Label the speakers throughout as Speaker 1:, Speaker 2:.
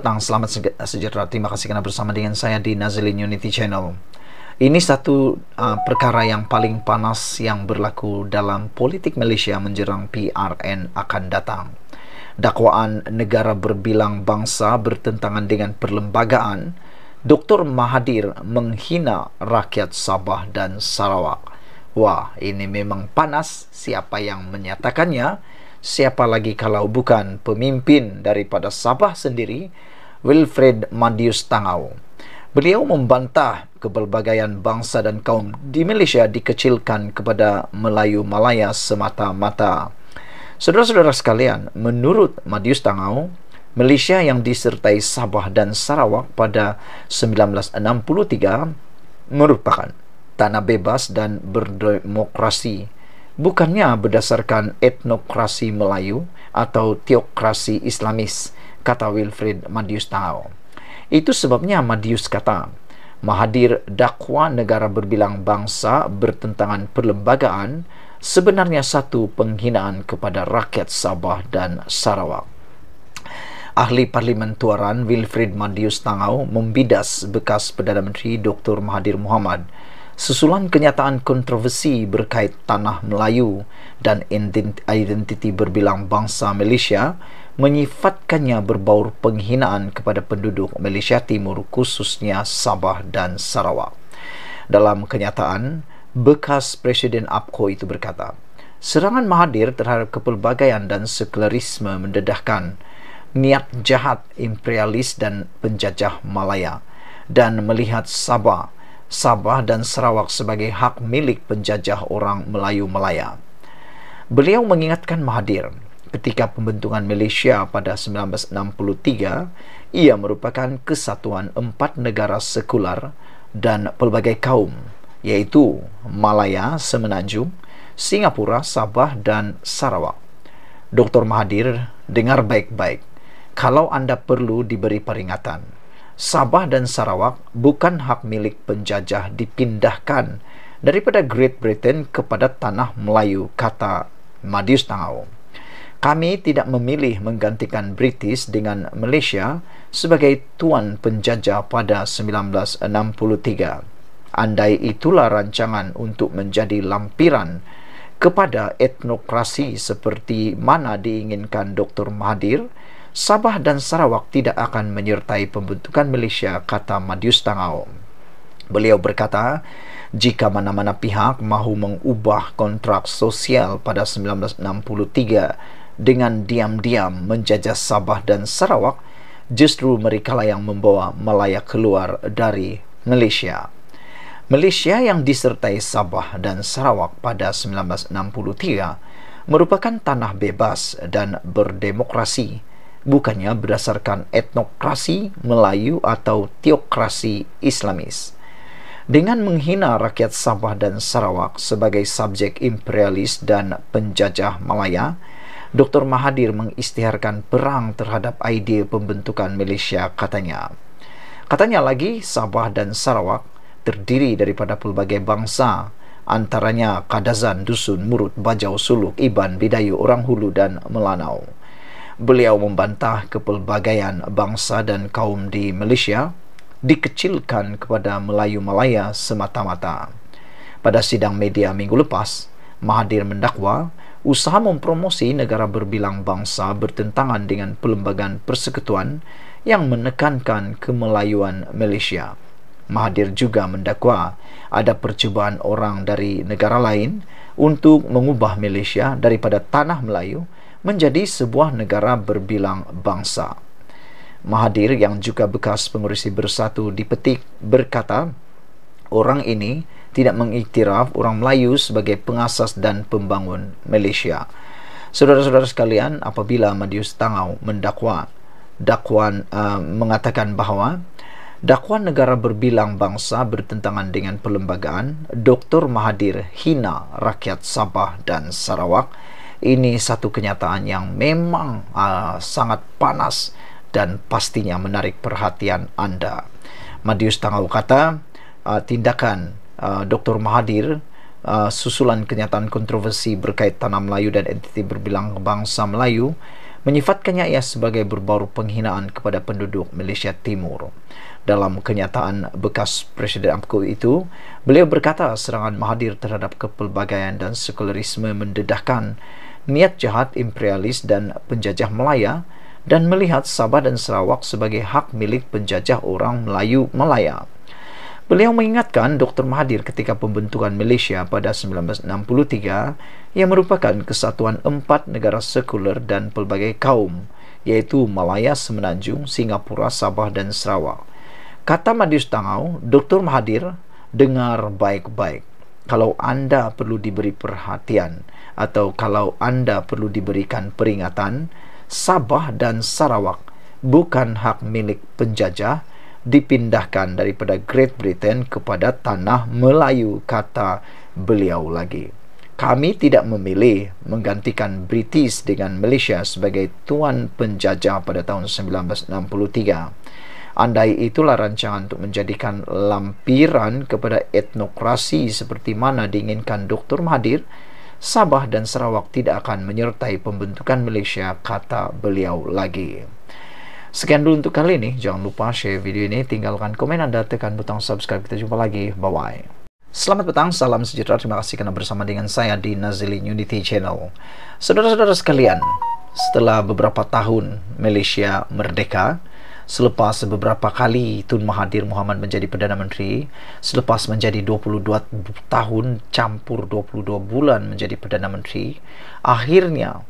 Speaker 1: petang, selamat sejahtera. Terima kasih kerana bersama dengan saya di Nazilin Unity Channel. Ini satu uh, perkara yang paling panas yang berlaku dalam politik Malaysia Menjerang PRN akan datang. Dakwaan negara berbilang bangsa bertentangan dengan perlembagaan, Dr. Mahathir menghina rakyat Sabah dan Sarawak. Wah, ini memang panas siapa yang menyatakannya siapa lagi kalau bukan pemimpin daripada Sabah sendiri, Wilfred Madius Tangau. Beliau membantah kepelbagaian bangsa dan kaum di Malaysia dikecilkan kepada Melayu Malaya semata-mata. Saudara-saudara sekalian, menurut Madius Tangau, Malaysia yang disertai Sabah dan Sarawak pada 1963 merupakan tanah bebas dan berdemokrasi bukannya berdasarkan etnokrasi Melayu atau teokrasi Islamis, kata Wilfred Madius Tao. Itu sebabnya Madius kata, Mahadir dakwa negara berbilang bangsa bertentangan perlembagaan sebenarnya satu penghinaan kepada rakyat Sabah dan Sarawak. Ahli Parlimen Tuaran Wilfrid Madius Tangau membidas bekas Perdana Menteri Dr. Mahathir Muhammad Susulan kenyataan kontroversi berkait tanah Melayu dan identiti berbilang bangsa Malaysia menyifatkannya berbaur penghinaan kepada penduduk Malaysia Timur khususnya Sabah dan Sarawak. Dalam kenyataan, bekas Presiden APCO itu berkata, serangan Mahathir terhadap kepelbagaian dan sekularisme mendedahkan niat jahat imperialis dan penjajah Malaya dan melihat Sabah Sabah dan Sarawak sebagai hak milik penjajah orang Melayu Melaya. Beliau mengingatkan Mahathir, ketika pembentukan Malaysia pada 1963, ia merupakan kesatuan empat negara sekular dan pelbagai kaum, yaitu Malaya, Semenanjung, Singapura, Sabah dan Sarawak. Dr. Mahathir, dengar baik-baik. Kalau anda perlu diberi peringatan, Sabah dan Sarawak bukan hak milik penjajah dipindahkan daripada Great Britain kepada tanah Melayu, kata Madius Tangau. Kami tidak memilih menggantikan British dengan Malaysia sebagai tuan penjajah pada 1963. Andai itulah rancangan untuk menjadi lampiran kepada etnokrasi seperti mana diinginkan Dr. Mahathir, Sabah dan Sarawak tidak akan menyertai pembentukan Malaysia, kata Madius Tangau. Beliau berkata, jika mana-mana pihak mahu mengubah kontrak sosial pada 1963 dengan diam-diam menjajah Sabah dan Sarawak, justru mereka lah yang membawa Melaya keluar dari Malaysia. Malaysia yang disertai Sabah dan Sarawak pada 1963 merupakan tanah bebas dan berdemokrasi bukannya berdasarkan etnokrasi Melayu atau teokrasi Islamis. Dengan menghina rakyat Sabah dan Sarawak sebagai subjek imperialis dan penjajah Malaya, Dr. Mahathir mengistiharkan perang terhadap idea pembentukan Malaysia katanya. Katanya lagi, Sabah dan Sarawak terdiri daripada pelbagai bangsa, antaranya Kadazan, Dusun, Murut, Bajau, Suluk, Iban, Bidayu, Orang Hulu dan Melanau beliau membantah kepelbagaian bangsa dan kaum di Malaysia dikecilkan kepada Melayu Malaya semata-mata. Pada sidang media minggu lepas, Mahathir mendakwa usaha mempromosi negara berbilang bangsa bertentangan dengan Perlembagaan Persekutuan yang menekankan kemelayuan Malaysia. Mahathir juga mendakwa ada percubaan orang dari negara lain untuk mengubah Malaysia daripada tanah Melayu menjadi sebuah negara berbilang bangsa. Mahadir yang juga bekas pengurusi bersatu dipetik berkata, orang ini tidak mengiktiraf orang Melayu sebagai pengasas dan pembangun Malaysia. Saudara-saudara sekalian, apabila Madius Tangau mendakwa dakwaan uh, mengatakan bahawa dakwaan negara berbilang bangsa bertentangan dengan perlembagaan, Dr. Mahadir hina rakyat Sabah dan Sarawak ini satu kenyataan yang memang uh, sangat panas dan pastinya menarik perhatian anda. Madius Tangau kata, uh, tindakan uh, ah, Dr. Mahathir Uh, susulan kenyataan kontroversi berkait tanah Melayu dan entiti berbilang bangsa Melayu menyifatkannya ia sebagai berbaru penghinaan kepada penduduk Malaysia Timur. Dalam kenyataan bekas Presiden AMKU itu, beliau berkata serangan Mahadir terhadap kepelbagaian dan sekularisme mendedahkan niat jahat imperialis dan penjajah Melaya dan melihat Sabah dan Sarawak sebagai hak milik penjajah orang Melayu Melaya. Beliau mengingatkan Dr. Mahathir ketika pembentukan Malaysia pada 1963 yang merupakan kesatuan empat negara sekuler dan pelbagai kaum yaitu Malaya Semenanjung, Singapura, Sabah dan Sarawak. Kata Madius Tangau, Dr. Mahathir, dengar baik-baik kalau anda perlu diberi perhatian atau kalau anda perlu diberikan peringatan, Sabah dan Sarawak bukan hak milik penjajah dipindahkan daripada Great Britain kepada tanah Melayu kata beliau lagi. Kami tidak memilih menggantikan British dengan Malaysia sebagai tuan penjajah pada tahun 1963. Andai itulah rancangan untuk menjadikan lampiran kepada etnokrasi seperti mana diinginkan Dr. Mahathir, Sabah dan Sarawak tidak akan menyertai pembentukan Malaysia, kata beliau lagi. Sekian dulu untuk kali ini. Jangan lupa share video ini, tinggalkan komen Anda, tekan butang subscribe. Kita jumpa lagi. Bye-bye. Selamat petang, salam sejahtera. Terima kasih karena bersama dengan saya di Nazili Unity Channel. Saudara-saudara sekalian, setelah beberapa tahun Malaysia merdeka, selepas beberapa kali Tun Mahathir Mohamad menjadi Perdana Menteri, selepas menjadi 22 tahun campur 22 bulan menjadi Perdana Menteri, akhirnya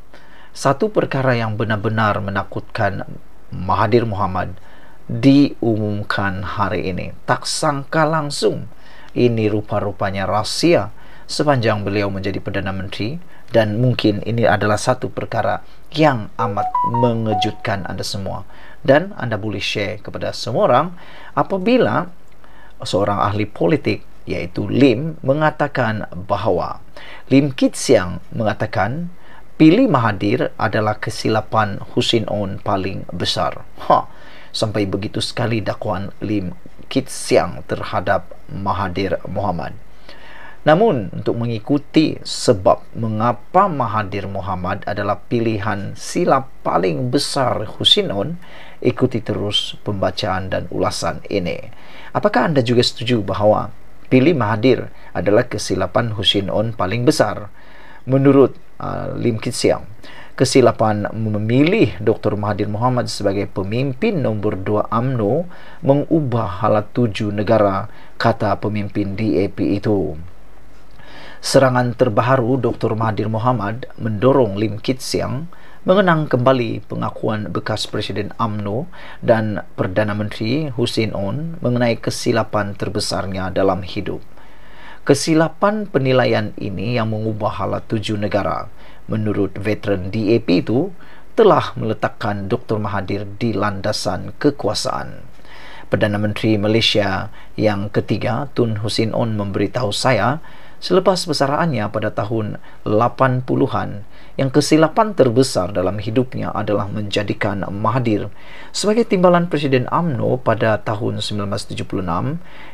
Speaker 1: satu perkara yang benar-benar menakutkan Mahathir Mohamad diumumkan hari ini. Tak sangka langsung ini rupa-rupanya rahsia sepanjang beliau menjadi Perdana Menteri dan mungkin ini adalah satu perkara yang amat mengejutkan anda semua dan anda boleh share kepada semua orang apabila seorang ahli politik iaitu Lim mengatakan bahawa Lim Kit Siang mengatakan pilih Mahathir adalah kesilapan Husin On paling besar. Ha, sampai begitu sekali dakwaan Lim Kit Siang terhadap Mahathir Mohamad. Namun, untuk mengikuti sebab mengapa Mahathir Muhammad adalah pilihan sila paling besar Husinun, ikuti terus pembacaan dan ulasan ini. Apakah Anda juga setuju bahawa pilih Mahathir adalah kesilapan Husinun paling besar? Menurut uh, Lim Kit Siang, kesilapan memilih Dr. Mahathir Muhammad sebagai pemimpin nombor dua UMNO mengubah halat tujuh negara kata pemimpin DAP itu. Serangan terbaru Dr. Mahathir Mohamad mendorong Lim Kit Siang mengenang kembali pengakuan bekas Presiden AMNO dan Perdana Menteri Hussein On mengenai kesilapan terbesarnya dalam hidup. Kesilapan penilaian ini yang mengubah halat tujuh negara menurut veteran DAP itu telah meletakkan Dr. Mahathir di landasan kekuasaan. Perdana Menteri Malaysia yang ketiga Tun Hussein On memberitahu saya selepas pesaraannya pada tahun 80-an. Yang kesilapan terbesar dalam hidupnya adalah menjadikan Mahathir sebagai timbalan Presiden AMNO pada tahun 1976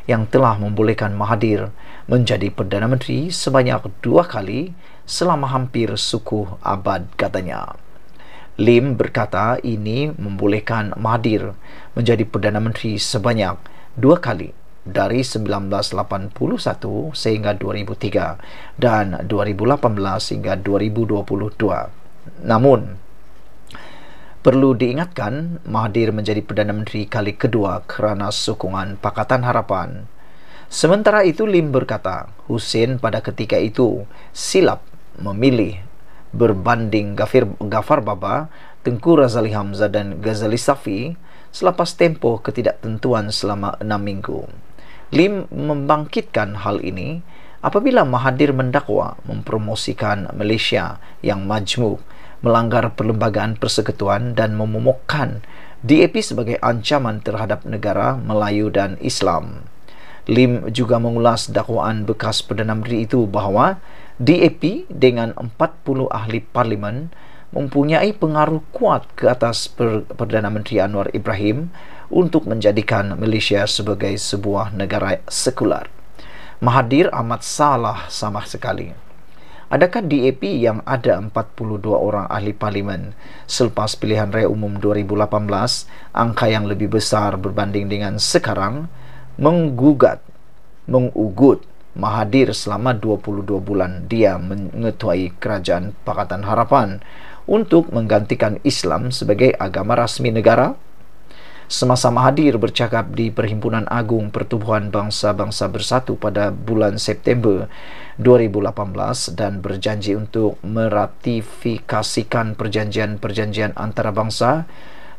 Speaker 1: yang telah membolehkan Mahathir menjadi Perdana Menteri sebanyak dua kali selama hampir suku abad katanya. Lim berkata ini membolehkan Mahathir menjadi Perdana Menteri sebanyak dua kali dari 1981 sehingga 2003 dan 2018 hingga 2022. Namun, perlu diingatkan Mahathir menjadi Perdana Menteri kali kedua kerana sokongan Pakatan Harapan. Sementara itu Lim berkata, Hussein pada ketika itu silap memilih berbanding Gafir, Gafar Baba, Tengku Razali Hamzah dan Ghazali Safi selepas tempoh ketidaktentuan selama enam minggu. Lim membangkitkan hal ini apabila Mahathir mendakwa mempromosikan Malaysia yang majmuk, melanggar perlembagaan persekutuan dan memomokkan DAP sebagai ancaman terhadap negara Melayu dan Islam. Lim juga mengulas dakwaan bekas Perdana Menteri itu bahawa DAP dengan 40 ahli parlimen mempunyai pengaruh kuat ke atas Perdana Menteri Anwar Ibrahim untuk menjadikan Malaysia sebagai sebuah negara sekular. Mahathir amat salah sama sekali. Adakah DAP yang ada 42 orang ahli parlimen selepas pilihan raya umum 2018 angka yang lebih besar berbanding dengan sekarang menggugat, mengugut Mahathir selama 22 bulan dia mengetuai kerajaan Pakatan Harapan untuk menggantikan Islam sebagai agama rasmi negara? semasa Mahathir bercakap di Perhimpunan Agung Pertubuhan Bangsa-Bangsa Bersatu pada bulan September 2018 dan berjanji untuk meratifikasikan perjanjian-perjanjian antarabangsa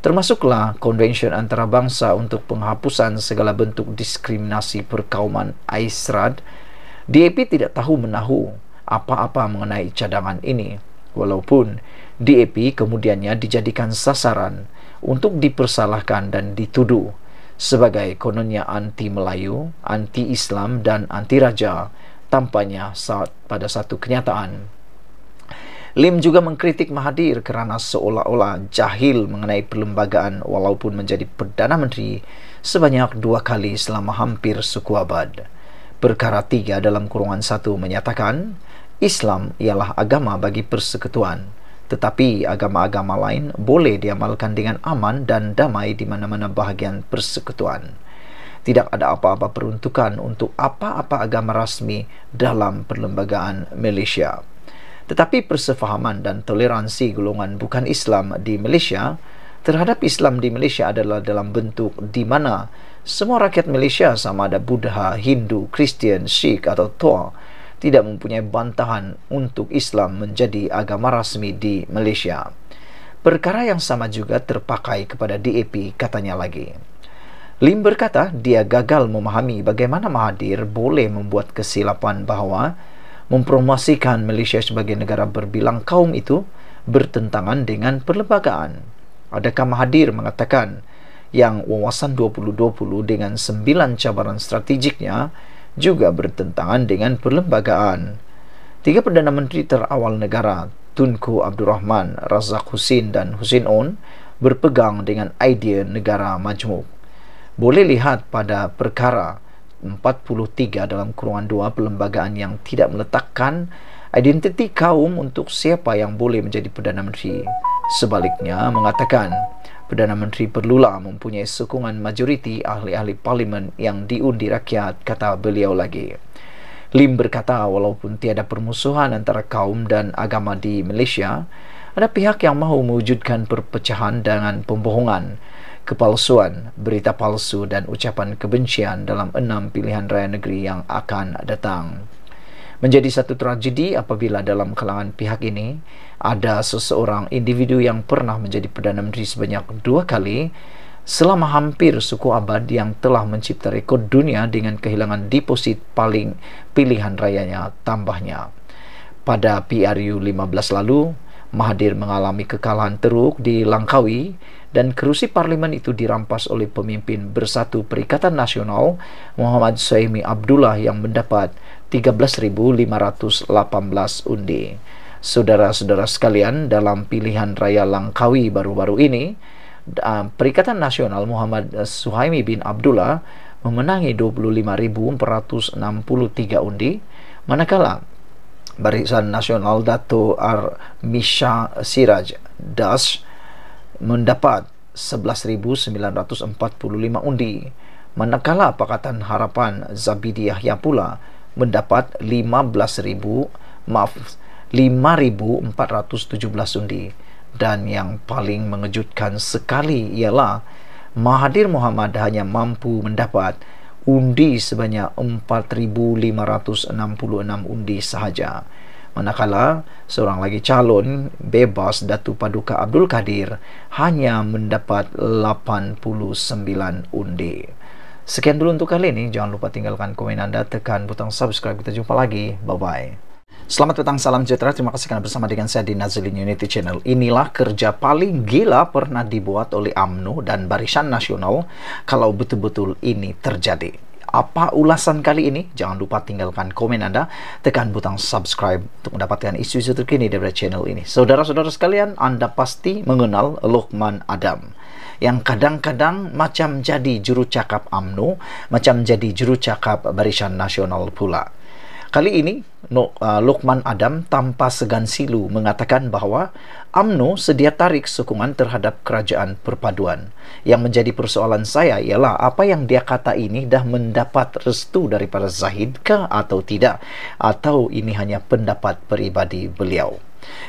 Speaker 1: termasuklah konvensyen antarabangsa untuk penghapusan segala bentuk diskriminasi perkauman Aisrad DAP tidak tahu menahu apa-apa mengenai cadangan ini walaupun DAP kemudiannya dijadikan sasaran untuk dipersalahkan dan dituduh sebagai kononnya anti Melayu, anti Islam dan anti raja tampaknya saat pada satu kenyataan. Lim juga mengkritik Mahathir kerana seolah-olah jahil mengenai perlembagaan walaupun menjadi Perdana Menteri sebanyak dua kali selama hampir suku abad. Perkara tiga dalam kurungan satu menyatakan Islam ialah agama bagi persekutuan tetapi agama-agama lain boleh diamalkan dengan aman dan damai di mana-mana bahagian persekutuan. Tidak ada apa-apa peruntukan untuk apa-apa agama rasmi dalam perlembagaan Malaysia. Tetapi persefahaman dan toleransi golongan bukan Islam di Malaysia terhadap Islam di Malaysia adalah dalam bentuk di mana semua rakyat Malaysia sama ada Buddha, Hindu, Kristian, Sikh atau Thor tidak mempunyai bantahan untuk Islam menjadi agama rasmi di Malaysia. Perkara yang sama juga terpakai kepada DAP katanya lagi. Lim berkata dia gagal memahami bagaimana Mahathir boleh membuat kesilapan bahawa mempromosikan Malaysia sebagai negara berbilang kaum itu bertentangan dengan perlembagaan. Adakah Mahathir mengatakan yang wawasan 2020 dengan sembilan cabaran strategiknya juga bertentangan dengan perlembagaan. Tiga Perdana Menteri terawal negara, Tunku Abdul Rahman, Razak Hussein dan Hussein On berpegang dengan idea negara majmuk. Boleh lihat pada perkara 43 dalam kurungan 2 perlembagaan yang tidak meletakkan identiti kaum untuk siapa yang boleh menjadi Perdana Menteri. Sebaliknya mengatakan, Perdana Menteri perlulah mempunyai sokongan majoriti ahli-ahli parlimen yang diundi rakyat, kata beliau lagi. Lim berkata, walaupun tiada permusuhan antara kaum dan agama di Malaysia, ada pihak yang mahu mewujudkan perpecahan dengan pembohongan, kepalsuan, berita palsu dan ucapan kebencian dalam enam pilihan raya negeri yang akan datang menjadi satu tragedi apabila dalam kalangan pihak ini ada seseorang individu yang pernah menjadi Perdana Menteri sebanyak dua kali selama hampir suku abad yang telah mencipta rekod dunia dengan kehilangan deposit paling pilihan rayanya tambahnya. Pada PRU 15 lalu, Mahathir mengalami kekalahan teruk di Langkawi dan kerusi parlimen itu dirampas oleh pemimpin Bersatu Perikatan Nasional Muhammad Suhaimi Abdullah yang mendapat 13.518 undi. Saudara-saudara sekalian, dalam pilihan raya Langkawi baru-baru ini, Perikatan Nasional Muhammad Suhaimi bin Abdullah memenangi 25.463 undi, manakala Barisan Nasional Dato Ar Misha Siraj Das mendapat 11,945 undi manakala Pakatan Harapan Zabidi yang pula mendapat 15,000 maaf 5,417 undi dan yang paling mengejutkan sekali ialah Mahathir Mohamad hanya mampu mendapat 1,000 undi sebanyak 4,566 undi sahaja. Manakala, seorang lagi calon bebas Datu Paduka Abdul Kadir hanya mendapat 89 undi. Sekian dulu untuk kali ini. Jangan lupa tinggalkan komen anda, tekan butang subscribe. Kita jumpa lagi. Bye-bye. Selamat petang, salam sejahtera. Terima kasih karena bersama dengan saya di Nazlin Unity Channel. Inilah kerja paling gila pernah dibuat oleh AMNO dan Barisan Nasional kalau betul-betul ini terjadi. Apa ulasan kali ini? Jangan lupa tinggalkan komen Anda, tekan butang subscribe untuk mendapatkan isu-isu terkini dari channel ini. Saudara-saudara sekalian, Anda pasti mengenal Lokman Adam yang kadang-kadang macam jadi juru cakap AMNO, macam jadi juru cakap Barisan Nasional pula Kali ini, uh, Lukman Adam tanpa segan silu mengatakan bahawa UMNO sedia tarik sokongan terhadap kerajaan perpaduan. Yang menjadi persoalan saya ialah apa yang dia kata ini dah mendapat restu daripada Zahid ke atau tidak? Atau ini hanya pendapat peribadi beliau?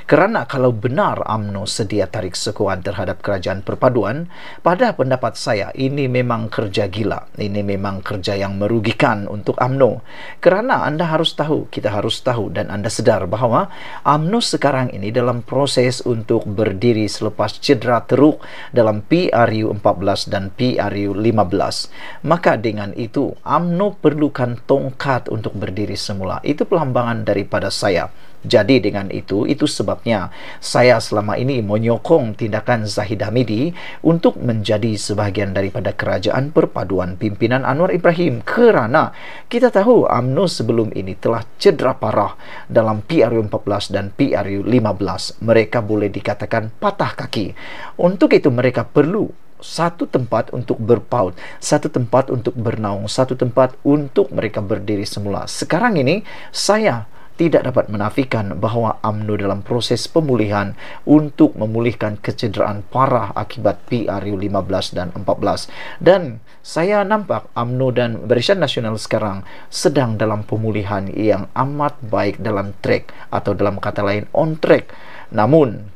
Speaker 1: Kerana kalau benar AMNO sedia tarik sekuan terhadap kerajaan perpaduan, pada pendapat saya ini memang kerja gila. Ini memang kerja yang merugikan untuk AMNO. Kerana anda harus tahu, kita harus tahu dan anda sedar bahawa AMNO sekarang ini dalam proses untuk berdiri selepas cedera teruk dalam PRU 14 dan PRU 15. Maka dengan itu, AMNO perlukan tongkat untuk berdiri semula. Itu pelambangan daripada saya. Jadi dengan itu, itu sebabnya saya selama ini menyokong tindakan Zahid Hamidi untuk menjadi sebahagian daripada kerajaan perpaduan pimpinan Anwar Ibrahim kerana kita tahu UMNO sebelum ini telah cedera parah dalam PRU 14 dan PRU 15. Mereka boleh dikatakan patah kaki. Untuk itu mereka perlu satu tempat untuk berpaut, satu tempat untuk bernaung, satu tempat untuk mereka berdiri semula. Sekarang ini saya tidak dapat menafikan bahawa UMNO dalam proses pemulihan untuk memulihkan kecederaan parah akibat PRU 15 dan 14. Dan saya nampak UMNO dan Barisan Nasional sekarang sedang dalam pemulihan yang amat baik dalam track atau dalam kata lain on track. Namun,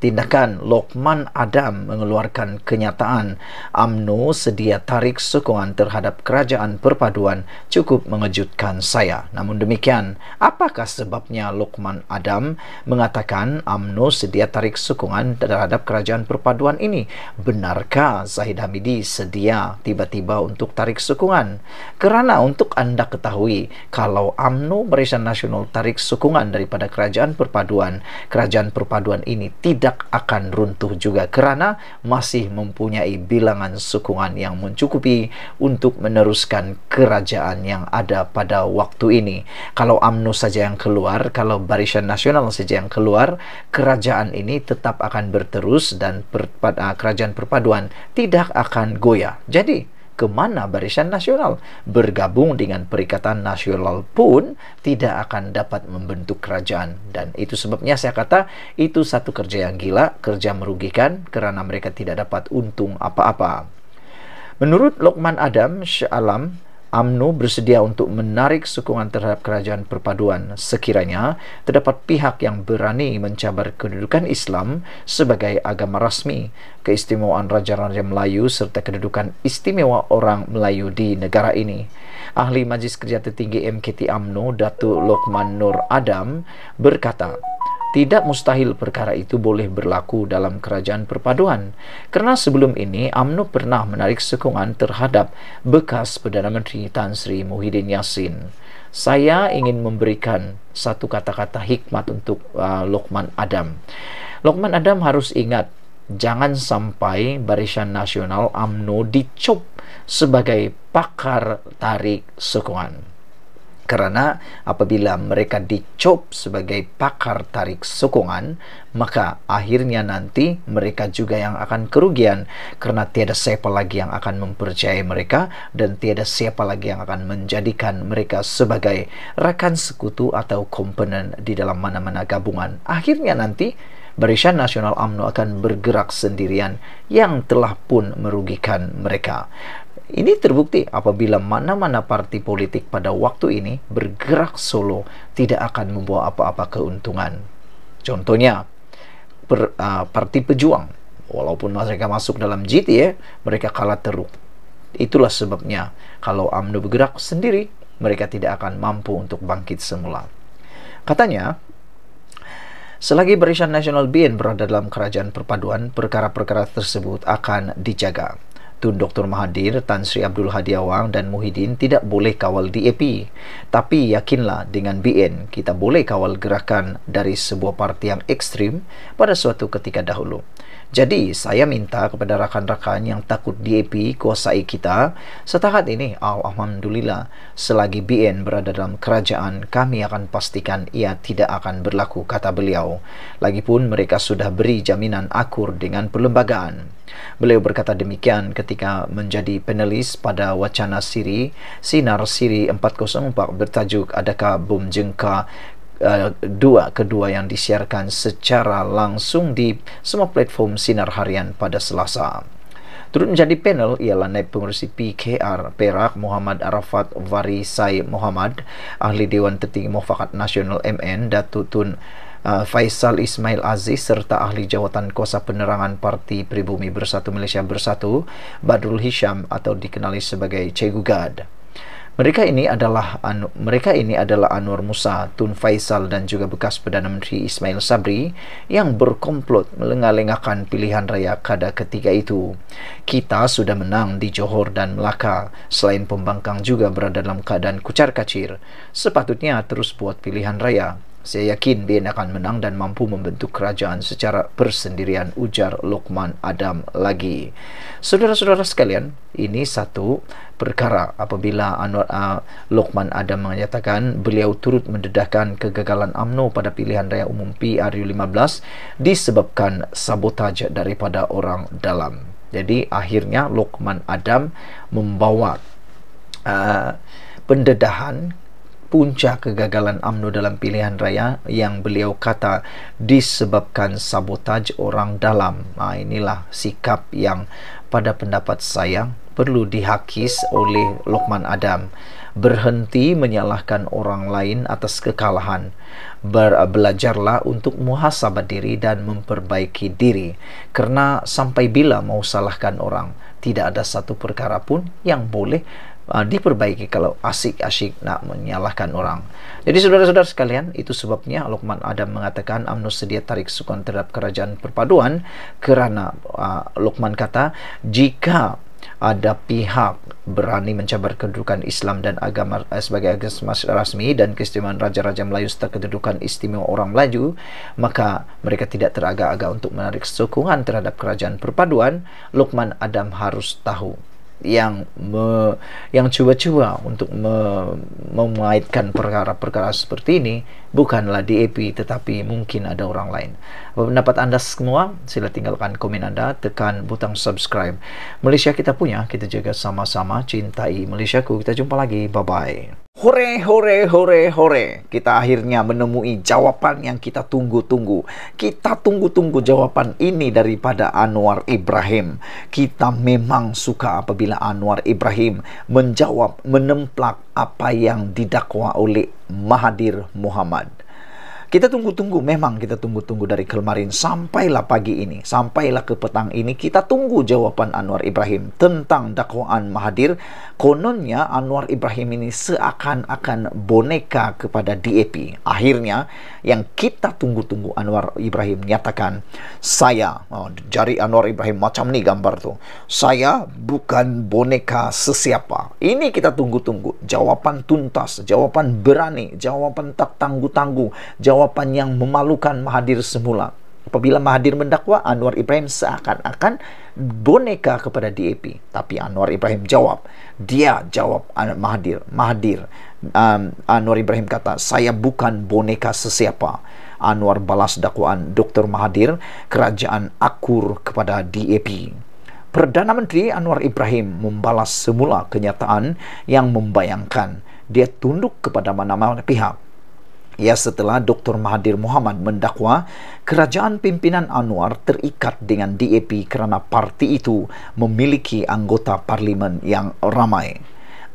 Speaker 1: tindakan Lokman Adam mengeluarkan kenyataan UMNO sedia tarik sokongan terhadap kerajaan perpaduan cukup mengejutkan saya. Namun demikian, apakah sebabnya Lokman Adam mengatakan UMNO sedia tarik sokongan terhadap kerajaan perpaduan ini? Benarkah Zahid Hamidi sedia tiba-tiba untuk tarik sokongan? Kerana untuk anda ketahui, kalau UMNO Barisan Nasional tarik sokongan daripada kerajaan perpaduan, kerajaan perpaduan ini tidak tidak akan runtuh juga karena masih mempunyai bilangan sukungan yang mencukupi untuk meneruskan kerajaan yang ada pada waktu ini. Kalau UMNO saja yang keluar, kalau Barisan Nasional saja yang keluar, kerajaan ini tetap akan berterus dan perpad, ah, kerajaan perpaduan tidak akan goyah. Jadi, kemana Barisan Nasional. Bergabung dengan Perikatan Nasional pun tidak akan dapat membentuk kerajaan. Dan itu sebabnya saya kata itu satu kerja yang gila, kerja merugikan karena mereka tidak dapat untung apa-apa. Menurut Lokman Adam sya'alam. UMNO bersedia untuk menarik sokongan terhadap kerajaan perpaduan sekiranya terdapat pihak yang berani mencabar kedudukan Islam sebagai agama rasmi, keistimewaan raja-raja Melayu serta kedudukan istimewa orang Melayu di negara ini. Ahli Majlis Kerja Tertinggi MKT UMNO, Datuk Lokman Nur Adam berkata, tidak mustahil perkara itu boleh berlaku dalam kerajaan perpaduan kerana sebelum ini AMNO pernah menarik sokongan terhadap bekas Perdana Menteri Tan Sri Muhyiddin Yassin. Saya ingin memberikan satu kata-kata hikmat untuk uh, Lokman Adam. Lokman Adam harus ingat jangan sampai Barisan Nasional AMNO dicop sebagai pakar tarik sokongan kerana apabila mereka dicop sebagai pakar tarik sokongan maka akhirnya nanti mereka juga yang akan kerugian kerana tiada siapa lagi yang akan mempercayai mereka dan tiada siapa lagi yang akan menjadikan mereka sebagai rakan sekutu atau komponen di dalam mana-mana gabungan akhirnya nanti Barisan Nasional AMNO akan bergerak sendirian yang telah pun merugikan mereka. Ini terbukti apabila mana-mana parti politik pada waktu ini bergerak solo tidak akan membawa apa-apa keuntungan. Contohnya, per, uh, parti pejuang, walaupun mereka masuk dalam GT ya, mereka kalah teruk. Itulah sebabnya kalau AMNO bergerak sendiri, mereka tidak akan mampu untuk bangkit semula. Katanya, Selagi Barisan Nasional BN berada dalam kerajaan perpaduan, perkara-perkara tersebut akan dijaga. Tun Dr. Mahathir, Tan Sri Abdul Hadi Awang dan Muhyiddin tidak boleh kawal DAP. Tapi yakinlah dengan BN, kita boleh kawal gerakan dari sebuah parti yang ekstrim pada suatu ketika dahulu. Jadi saya minta kepada rakan-rakan yang takut DAP kuasai kita setakat ini Alhamdulillah selagi BN berada dalam kerajaan kami akan pastikan ia tidak akan berlaku kata beliau Lagipun mereka sudah beri jaminan akur dengan perlembagaan Beliau berkata demikian ketika menjadi penulis pada wacana siri Sinar Siri 404 bertajuk Adakah Bum Jengka Eh, dua kedua yang disiarkan secara langsung di semua platform sinar harian pada Selasa. Turut menjadi panel ialah Naib Pengurusi PKR Perak Muhammad Arafat Warisai, Muhammad, Ahli Dewan Tertinggi Mufakat Nasional MN Datuk Tun eh, Faisal Ismail Aziz serta Ahli Jawatan Kuasa Penerangan Parti Pribumi Bersatu Malaysia Bersatu Badrul Hisham atau dikenali sebagai Cegu Gad. Mereka ini adalah anu, mereka ini adalah Anwar Musa, Tun Faisal dan juga bekas Perdana Menteri Ismail Sabri yang berkomplot melengah-lengahkan pilihan raya kada ketiga itu. Kita sudah menang di Johor dan Melaka. Selain pembangkang juga berada dalam keadaan kucar-kacir. Sepatutnya terus buat pilihan raya. Saya yakin BN akan menang dan mampu membentuk kerajaan secara persendirian ujar Lokman Adam lagi. Saudara-saudara sekalian, ini satu perkara apabila Anwar uh, ah, Lukman Adam menyatakan beliau turut mendedahkan kegagalan AMNO pada pilihan raya umum PRU15 disebabkan sabotaj daripada orang dalam. Jadi akhirnya Lokman Adam membawa uh, pendedahan punca kegagalan UMNO dalam pilihan raya yang beliau kata disebabkan sabotaj orang dalam. Nah, ha, inilah sikap yang pada pendapat saya perlu dihakis oleh Lokman Adam. Berhenti menyalahkan orang lain atas kekalahan. Ber, belajarlah untuk muhasabah diri dan memperbaiki diri. Karena sampai bila mau salahkan orang, tidak ada satu perkara pun yang boleh uh, diperbaiki kalau asik-asik nak menyalahkan orang. Jadi saudara-saudara sekalian, itu sebabnya Lokman Adam mengatakan Amnus sedia tarik sukan terhadap kerajaan perpaduan kerana uh, ah, Lokman kata jika ada pihak berani mencabar kedudukan Islam dan agama eh, sebagai agama rasmi dan keistimewaan raja-raja Melayu serta kedudukan istimewa orang Melayu maka mereka tidak teragak-agak untuk menarik sokongan terhadap kerajaan perpaduan Lukman Adam harus tahu yang me, yang cuba-cuba untuk me, memaitkan perkara-perkara seperti ini bukanlah DAP tetapi mungkin ada orang lain. Apa pendapat anda semua? Sila tinggalkan komen anda, tekan butang subscribe. Malaysia kita punya, kita jaga sama-sama, cintai Malaysia ku. Kita jumpa lagi, bye-bye. Hore, hore, hore, hore. Kita akhirnya menemui jawapan yang kita tunggu-tunggu. Kita tunggu-tunggu jawapan ini daripada Anwar Ibrahim. Kita memang suka apabila Anwar Ibrahim menjawab, menemplak apa yang didakwa oleh Mahathir Muhammad kita tunggu-tunggu memang kita tunggu-tunggu dari kemarin sampailah pagi ini sampailah ke petang ini kita tunggu jawaban Anwar Ibrahim tentang dakwaan mahadir. kononnya Anwar Ibrahim ini seakan-akan boneka kepada DAP akhirnya yang kita tunggu-tunggu Anwar Ibrahim nyatakan saya oh, jari Anwar Ibrahim macam ni gambar tu saya bukan boneka sesiapa ini kita tunggu-tunggu jawaban tuntas jawaban berani jawaban tak tangguh-tangguh jawapan yang memalukan Mahadir semula. Apabila Mahadir mendakwa, Anwar Ibrahim seakan-akan boneka kepada DAP. Tapi Anwar Ibrahim jawab, dia jawab Mahadir. Mahadir um, Anwar Ibrahim kata, saya bukan boneka sesiapa. Anwar balas dakwaan Dr. Mahadir kerajaan akur kepada DAP. Perdana Menteri Anwar Ibrahim membalas semula kenyataan yang membayangkan dia tunduk kepada mana-mana pihak ia setelah Dr. Mahathir Mohamad mendakwa kerajaan pimpinan Anwar terikat dengan DAP kerana parti itu memiliki anggota parlimen yang ramai.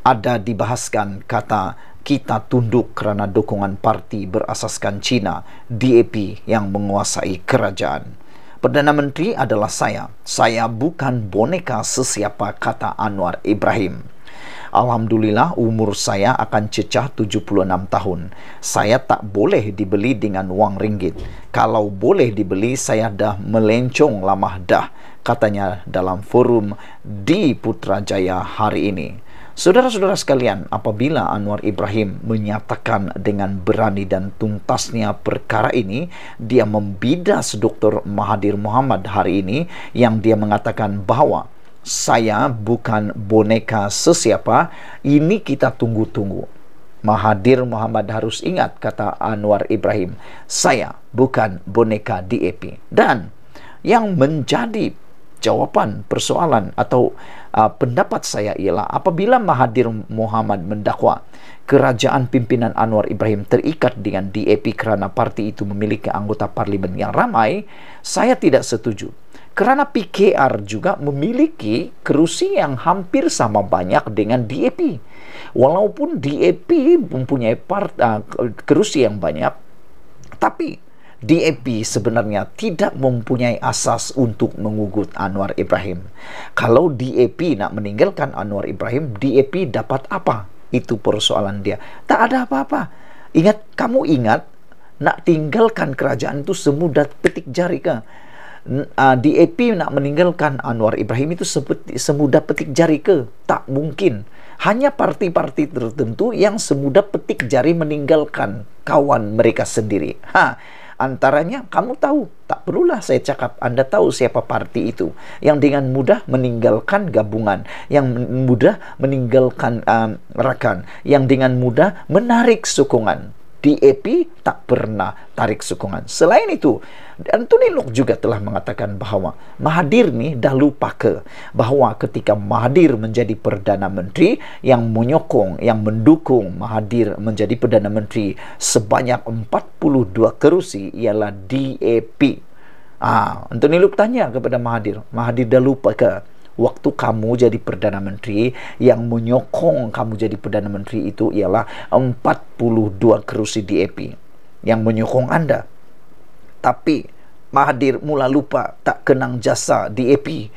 Speaker 1: Ada dibahaskan kata kita tunduk kerana dokongan parti berasaskan China, DAP yang menguasai kerajaan. Perdana Menteri adalah saya. Saya bukan boneka sesiapa kata Anwar Ibrahim. Alhamdulillah umur saya akan cecah 76 tahun. Saya tak boleh dibeli dengan wang ringgit. Kalau boleh dibeli, saya dah melencong lama dah, katanya dalam forum di Putrajaya hari ini. Saudara-saudara sekalian, apabila Anwar Ibrahim menyatakan dengan berani dan tuntasnya perkara ini, dia membidas Dr. Mahathir Muhammad hari ini yang dia mengatakan bahawa saya bukan boneka sesiapa, ini kita tunggu-tunggu. Mahadir Muhammad harus ingat kata Anwar Ibrahim, saya bukan boneka DAP. Dan yang menjadi jawaban persoalan atau uh, pendapat saya ialah apabila Mahadir Muhammad mendakwa kerajaan pimpinan Anwar Ibrahim terikat dengan DAP kerana parti itu memiliki anggota parlimen yang ramai, saya tidak setuju. Karena PKR juga memiliki kerusi yang hampir sama banyak dengan DAP. Walaupun DAP mempunyai part, uh, kerusi yang banyak, tapi DAP sebenarnya tidak mempunyai asas untuk mengugut Anwar Ibrahim. Kalau DAP nak meninggalkan Anwar Ibrahim, DAP dapat apa? Itu persoalan dia. Tak ada apa-apa. Ingat, kamu ingat, nak tinggalkan kerajaan itu semudah petik jari kah? uh, ah, DAP nak meninggalkan Anwar Ibrahim itu seperti semudah petik jari ke? Tak mungkin. Hanya parti-parti tertentu yang semudah petik jari meninggalkan kawan mereka sendiri. Ha. Antaranya kamu tahu, tak perlulah saya cakap Anda tahu siapa parti itu yang dengan mudah meninggalkan gabungan, yang mudah meninggalkan um, rakan, yang dengan mudah menarik sokongan. DAP tak pernah tarik sokongan. Selain itu, Anthony Lok juga telah mengatakan bahawa Mahathir ni dah lupa ke bahawa ketika Mahathir menjadi Perdana Menteri yang menyokong, yang mendukung Mahathir menjadi Perdana Menteri sebanyak 42 kerusi ialah DAP. Ah, Anthony Lok tanya kepada Mahathir, Mahathir dah lupa ke? waktu kamu jadi perdana menteri yang menyokong kamu jadi perdana menteri itu ialah 42 kerusi di EP yang menyokong anda tapi Mahathir mula lupa tak kenang jasa di EP.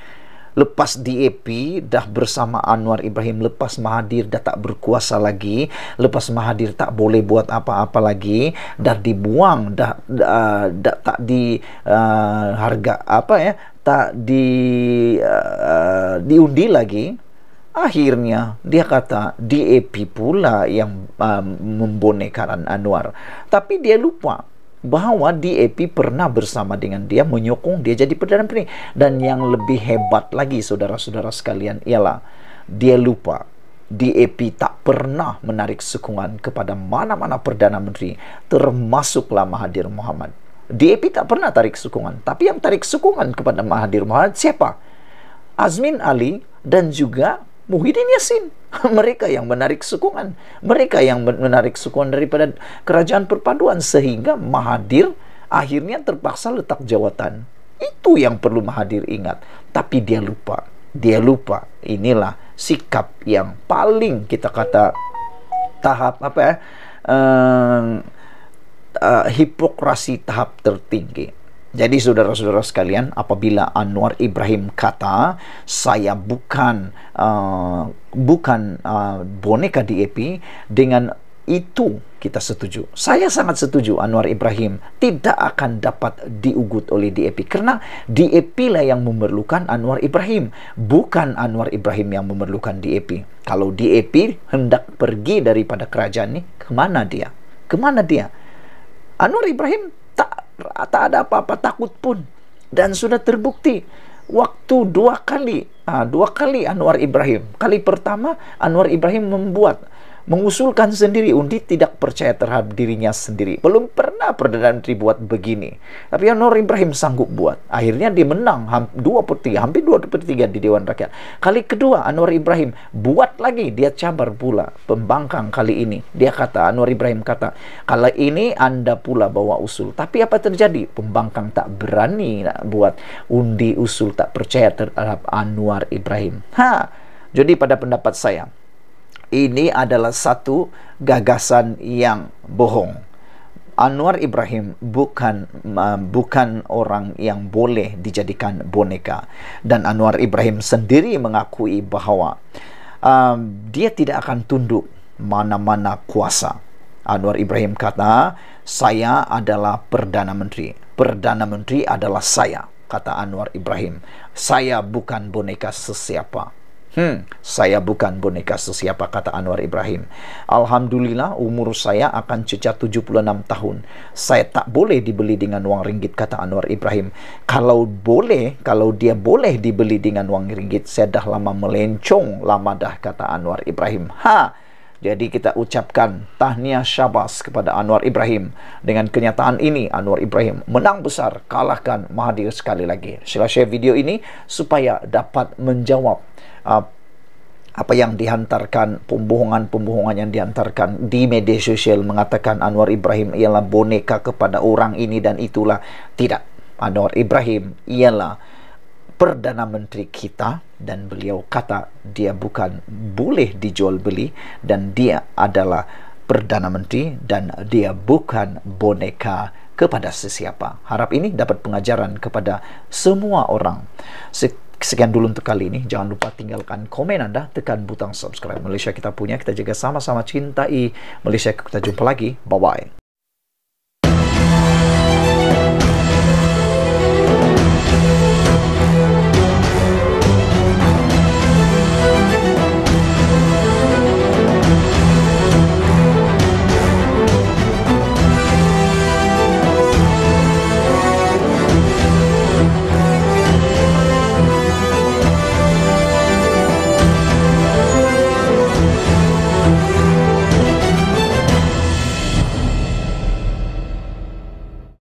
Speaker 1: lepas di EP dah bersama Anwar Ibrahim lepas Mahathir dah tak berkuasa lagi lepas Mahathir tak boleh buat apa-apa lagi dah dibuang dah dah, dah tak di uh, harga apa ya tak di uh, diundi lagi akhirnya dia kata DAP pula yang uh, membonekaran Anwar tapi dia lupa bahawa DAP pernah bersama dengan dia menyokong dia jadi Perdana Menteri dan yang lebih hebat lagi saudara-saudara sekalian ialah dia lupa DAP tak pernah menarik sokongan kepada mana-mana Perdana Menteri termasuklah Mahathir Mohamad DAP tak pernah tarik sokongan. Tapi yang tarik sokongan kepada Mahathir Mohamad siapa? Azmin Ali dan juga Muhyiddin Yassin. Mereka yang menarik sokongan. Mereka yang menarik sokongan daripada kerajaan perpaduan. Sehingga Mahathir akhirnya terpaksa letak jawatan. Itu yang perlu Mahathir ingat. Tapi dia lupa. Dia lupa. Inilah sikap yang paling kita kata tahap apa ya. Uh, uh, hipokrasi tahap tertinggi. Jadi saudara-saudara sekalian, apabila Anwar Ibrahim kata saya bukan uh, bukan uh, boneka DAP dengan itu kita setuju. Saya sangat setuju Anwar Ibrahim tidak akan dapat diugut oleh DAP karena DAP lah yang memerlukan Anwar Ibrahim, bukan Anwar Ibrahim yang memerlukan DAP. Kalau DAP hendak pergi daripada kerajaan ini, kemana dia? Kemana dia? Anwar Ibrahim tak tak ada apa-apa takut pun dan sudah terbukti waktu dua kali ha, dua kali Anwar Ibrahim kali pertama Anwar Ibrahim membuat mengusulkan sendiri Undi tidak percaya terhadap dirinya sendiri. Belum pernah Perdana Menteri buat begini. Tapi Anwar Ibrahim sanggup buat. Akhirnya dia menang dua per tiga hampir dua per tiga di Dewan Rakyat. Kali kedua Anwar Ibrahim buat lagi, dia cabar pula pembangkang kali ini. Dia kata, Anwar Ibrahim kata, kalau ini Anda pula bawa usul. Tapi apa terjadi? Pembangkang tak berani nak buat Undi usul tak percaya terhadap Anwar Ibrahim. Ha, jadi pada pendapat saya, ini adalah satu gagasan yang bohong. Anwar Ibrahim bukan uh, bukan orang yang boleh dijadikan boneka dan Anwar Ibrahim sendiri mengakui bahawa uh, dia tidak akan tunduk mana-mana kuasa. Anwar Ibrahim kata, "Saya adalah perdana menteri. Perdana menteri adalah saya," kata Anwar Ibrahim. "Saya bukan boneka sesiapa." Hmm. Saya bukan boneka sesiapa kata Anwar Ibrahim. Alhamdulillah umur saya akan cecah 76 tahun. Saya tak boleh dibeli dengan wang ringgit kata Anwar Ibrahim. Kalau boleh, kalau dia boleh dibeli dengan wang ringgit, saya dah lama melencong lama dah kata Anwar Ibrahim. Ha. Jadi kita ucapkan tahniah syabas kepada Anwar Ibrahim. Dengan kenyataan ini Anwar Ibrahim menang besar kalahkan Mahathir sekali lagi. Sila share video ini supaya dapat menjawab uh, apa yang dihantarkan pembohongan-pembohongan yang dihantarkan di media sosial mengatakan Anwar Ibrahim ialah boneka kepada orang ini dan itulah tidak Anwar Ibrahim ialah perdana menteri kita dan beliau kata dia bukan boleh dijual beli dan dia adalah perdana menteri dan dia bukan boneka kepada sesiapa harap ini dapat pengajaran kepada semua orang Set- sekian dulu untuk kali ini. Jangan lupa tinggalkan komen Anda, tekan butang subscribe. Malaysia kita punya, kita jaga sama-sama cintai Malaysia. Kita jumpa lagi. Bye-bye.